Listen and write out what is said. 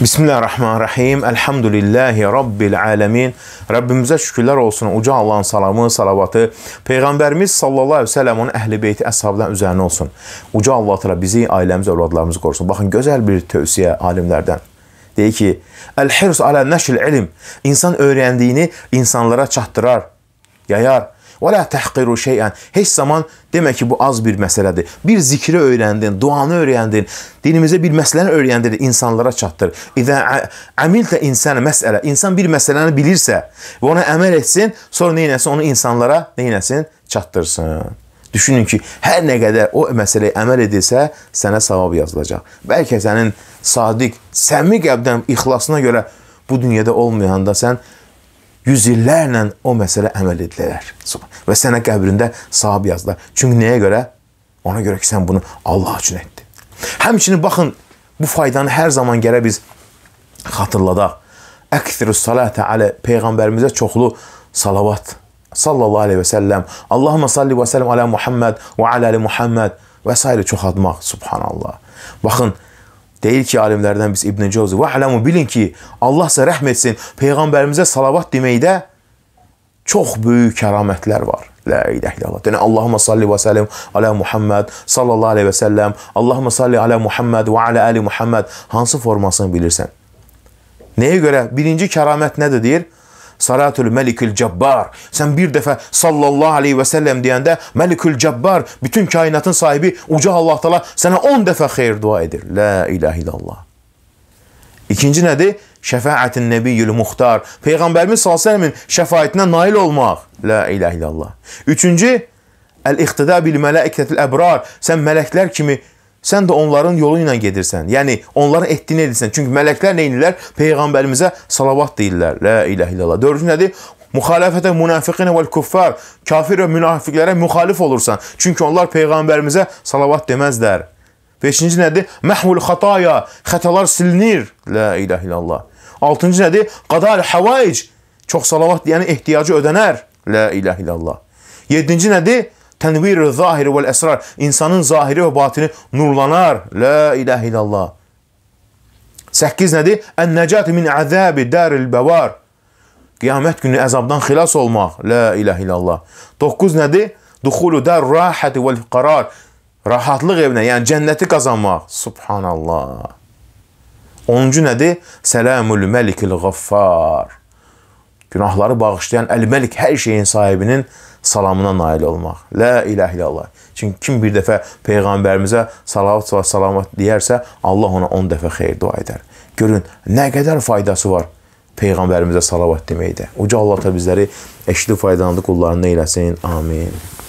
Bismillahirrahmanirrahim. Elhamdülillahi Rabbil aləmin. Rəbbimizə şükürlər olsun. Uca Allahın salamı, salavatı peyğəmbərimiz sallallahu əleyhi və səlləmin əhli-beyti əshabından üzərinə olsun. Uca Allah təala bizi, ailəmizi, övladlarımızı qorusun. Baxın gözəl bir tövsiyə alimlərdən. Deyir ki: "Əl-hirs alə nəşril ilm." İnsan öyrəndiyini insanlara çatdırar, yayar. Və la təhqiru şeyən. Heç zaman demə ki, bu az bir məsələdir. Bir zikri öyrəndin, duanı öyrəndin, dinimizə bir məsələni öyrəndin, insanlara çatdır. İzə əmiltə insana məsələ. İnsan bir məsələni bilirsə və ona əməl etsin, sonra nə etsin, onu insanlara nə etsin, çatdırsın. Düşünün ki, hər nə qədər o məsələyə əməl edilsə, sənə savab yazılacaq. Bəlkə sənin sadiq, səmimi qəlbdən ixlasına görə bu dünyada olmayanda sən yüz illərlə o məsələ əməl edilər. Və sənə qəbrində sahib yazdılar. Çünki nəyə görə? Ona görə ki, sən bunu Allah üçün etdin. Həmçinin baxın, bu faydanı hər zaman gərək biz xatırladaq. Əksirus salətə alə Peyğəmbərimizə çoxlu salavat sallallahu aleyhi və səlləm, Allahümə salli və səlləm alə Muhammed və alə ali Muhammed və s. çox admaq, subhanallah. Baxın, Deyir ki, alimlərdən biz İbn Cavzi, "Vəhləmu bilin ki, Allah sizə rəhm etsin, peyğəmbərimizə salavat deməkdə çox böyük kəramətlər var." La ilahe illallah. Yəni Allahumma salli və sallim ala Muhammad sallallahu alayhi və sallam. Allahumma salli ala Muhammad və ala ali Muhammad hansı formasını bilirsən? Nəyə görə? Birinci kəramət nədir deyir? Salatül Melikül Cebbar. Sən bir dəfə sallallahu aleyhi və səlləm deyəndə Melikül Cebbar, bütün kainatın sahibi uca Allah təala sənə 10 dəfə xeyir dua edir. La ilahe illallah. İkinci nədir? Şəfaətin Nəbiyyül Muxtar. Peyğəmbərimiz s.ə.v-in şəfaətinə nail olmaq. La ilahe illallah. Üçüncü, Əl-iqtida bil mələkətil əbrar. Sən mələklər kimi sən də onların yolu ilə gedirsən. Yəni onların etdiyini edirsən. Çünki mələklər nə edirlər? Peyğəmbərimizə salavat deyirlər. La ilaha illallah. Dördüncü nədir? Müxalifətə münafiqinə vəl kuffar. Kafir və münafiqlərə müxalif olursan. Çünki onlar peyğəmbərimizə salavat deməzlər. 5-ci nədir? Məhvul xataya. Xətalar silinir. La ilaha illallah. 6-cı nədir? Qadar havaic. Çox salavat deyənin ehtiyacı ödənər. La ilaha illallah. 7-ci nədir? Tənvirü zahiri vəl əsrar. İnsanın zahiri və batini nurlanar. La ilahe illallah. 8 nədir? Ən-nəcatü min əzəbi dəril bəvar. Qiyamət günü əzabdan xilas olmaq. La ilahe illallah. 9 nədir? Duxulu dər rahəti vəl qarar. Rahatlıq evinə, yəni cənnəti qazanmaq. Subhanallah. 10-cu nədir? Səlamül məlikil qaffar. Günahları bağışlayan Əl-Məlik hər şeyin sahibinin salamına nail olmaq. La ilahe illallah. Çünki kim bir dəfə peyğəmbərimizə salavat və salamat deyərsə, Allah ona 10 dəfə xeyir dua edər. Görün, nə qədər faydası var peyğəmbərimizə salavat deməkdə. Uca Allah da bizləri eşidib faydalandı qullarına eləsin. Amin.